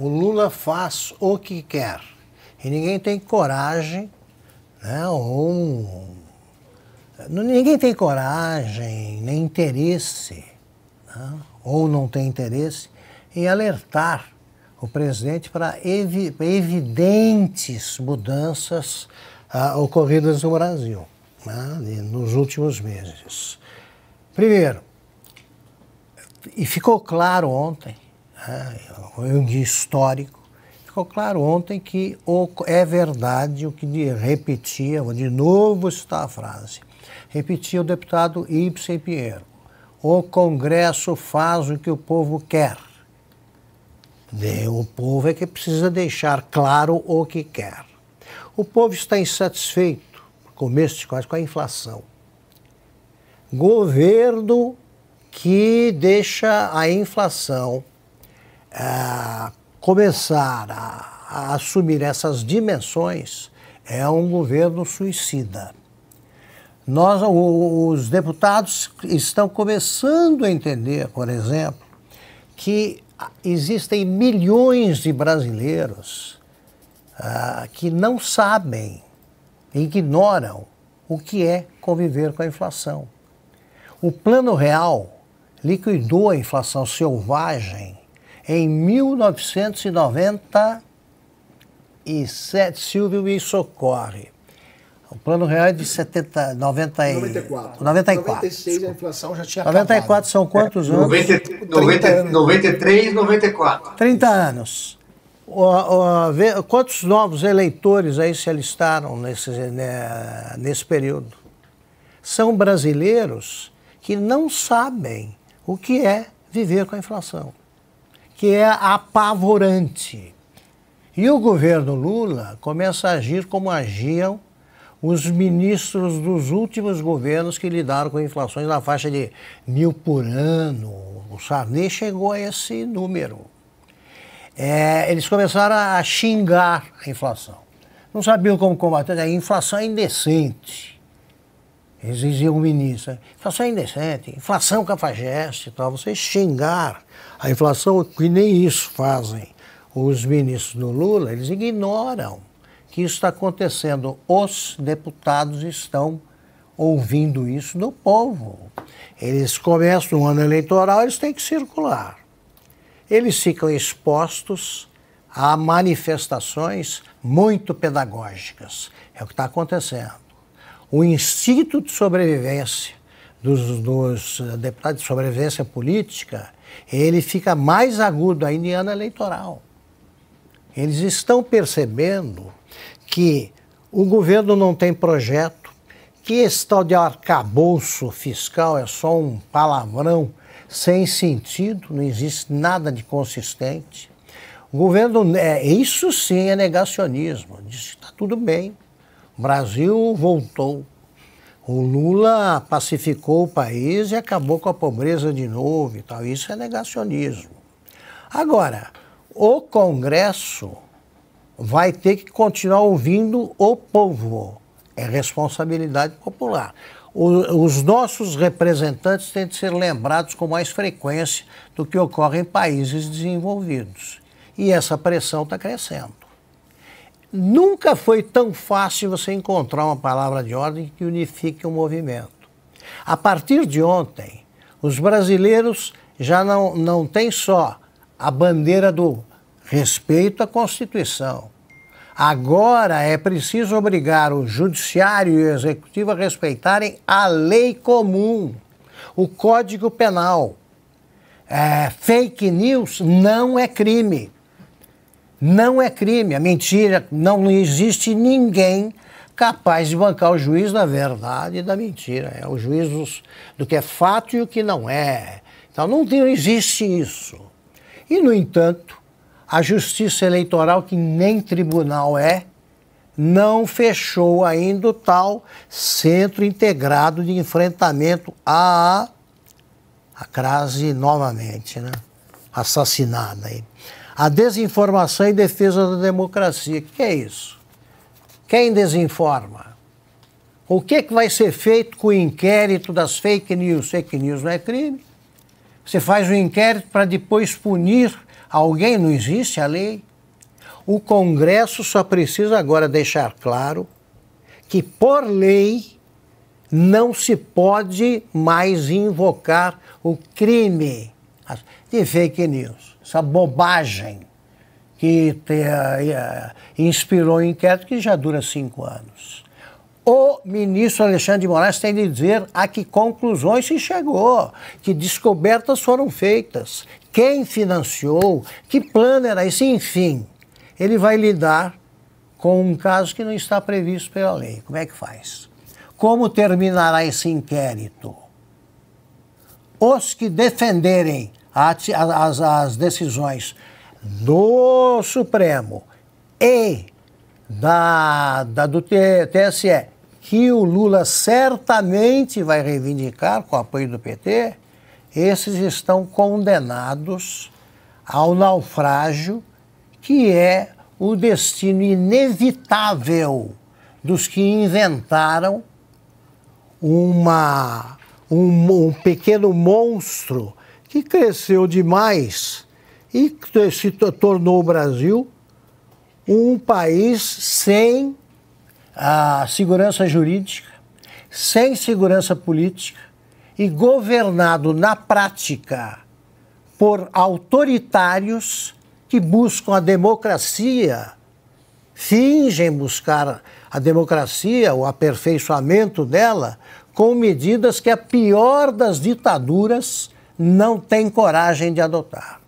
O Lula faz o que quer. E ninguém tem coragem, né, ou ninguém tem coragem, nem interesse, né, ou não tem interesse, em alertar o presidente para evi evidentes mudanças ah, ocorridas no Brasil né, nos últimos meses. Primeiro, e ficou claro ontem ah, é um dia histórico. Ficou claro ontem que é verdade o que repetia, de novo está a frase, repetia o deputado Ibsen Pinheiro. O Congresso faz o que o povo quer. Né, o povo é que precisa deixar claro o que quer. O povo está insatisfeito, começo de quase com a inflação. Governo que deixa a inflação é, começar a, a assumir essas dimensões é um governo suicida. Nós, os deputados estão começando a entender, por exemplo, que existem milhões de brasileiros é, que não sabem, ignoram o que é conviver com a inflação. O Plano Real liquidou a inflação selvagem em 1997, Silvio me socorre. O plano real é de 70, 90, 94. 94. 96 a inflação já tinha 94 acabado. são quantos é, anos? 90, 90, anos? 93, 94. 30 Isso. anos. O, o, quantos novos eleitores aí se alistaram nesse, né, nesse período? São brasileiros que não sabem o que é viver com a inflação que é apavorante. E o governo Lula começa a agir como agiam os ministros dos últimos governos que lidaram com inflações na faixa de mil por ano. O Sarney chegou a esse número. É, eles começaram a xingar a inflação. Não sabiam como combater, né? a inflação é indecente exigiam ministro. Né? Inflação é indecente, inflação cafajeste tal. Você xingar a inflação, que nem isso fazem os ministros do Lula, eles ignoram que isso está acontecendo. Os deputados estão ouvindo isso do povo. Eles começam o ano eleitoral, eles têm que circular. Eles ficam expostos a manifestações muito pedagógicas. É o que está acontecendo o instinto de sobrevivência dos, dos eh, deputados de sobrevivência política, ele fica mais agudo ainda em ano eleitoral. Eles estão percebendo que o governo não tem projeto, que esse tal de arcabouço fiscal é só um palavrão sem sentido, não existe nada de consistente. O governo, é, isso sim é negacionismo, diz que está tudo bem, Brasil voltou. O Lula pacificou o país e acabou com a pobreza de novo e tal. Isso é negacionismo. Agora, o Congresso vai ter que continuar ouvindo o povo. É responsabilidade popular. O, os nossos representantes têm de ser lembrados com mais frequência do que ocorre em países desenvolvidos. E essa pressão está crescendo. Nunca foi tão fácil você encontrar uma palavra de ordem que unifique o um movimento. A partir de ontem, os brasileiros já não, não têm só a bandeira do respeito à Constituição. Agora é preciso obrigar o Judiciário e o Executivo a respeitarem a lei comum, o Código Penal. É, fake news não é crime. Não é crime, é mentira. Não existe ninguém capaz de bancar o juiz da verdade e da mentira. É o juízo do que é fato e o que não é. Então não, tem, não existe isso. E, no entanto, a justiça eleitoral, que nem tribunal é, não fechou ainda o tal Centro Integrado de Enfrentamento à a crase novamente, né? assassinada. Aí. A desinformação em defesa da democracia. O que é isso? Quem desinforma? O que, é que vai ser feito com o inquérito das fake news? Fake news não é crime. Você faz um inquérito para depois punir alguém, não existe a lei. O Congresso só precisa agora deixar claro que, por lei, não se pode mais invocar o crime de fake news essa bobagem que te, uh, inspirou o inquérito que já dura cinco anos. O ministro Alexandre de Moraes tem de dizer a que conclusões se chegou, que descobertas foram feitas, quem financiou, que plano era esse, enfim. Ele vai lidar com um caso que não está previsto pela lei. Como é que faz? Como terminará esse inquérito? Os que defenderem as, as decisões do Supremo e da, da, do TSE, que o Lula certamente vai reivindicar com o apoio do PT, esses estão condenados ao naufrágio que é o destino inevitável dos que inventaram uma, um, um pequeno monstro que cresceu demais e se tornou o Brasil um país sem a segurança jurídica, sem segurança política e governado na prática por autoritários que buscam a democracia, fingem buscar a democracia, o aperfeiçoamento dela, com medidas que é a pior das ditaduras não tem coragem de adotar.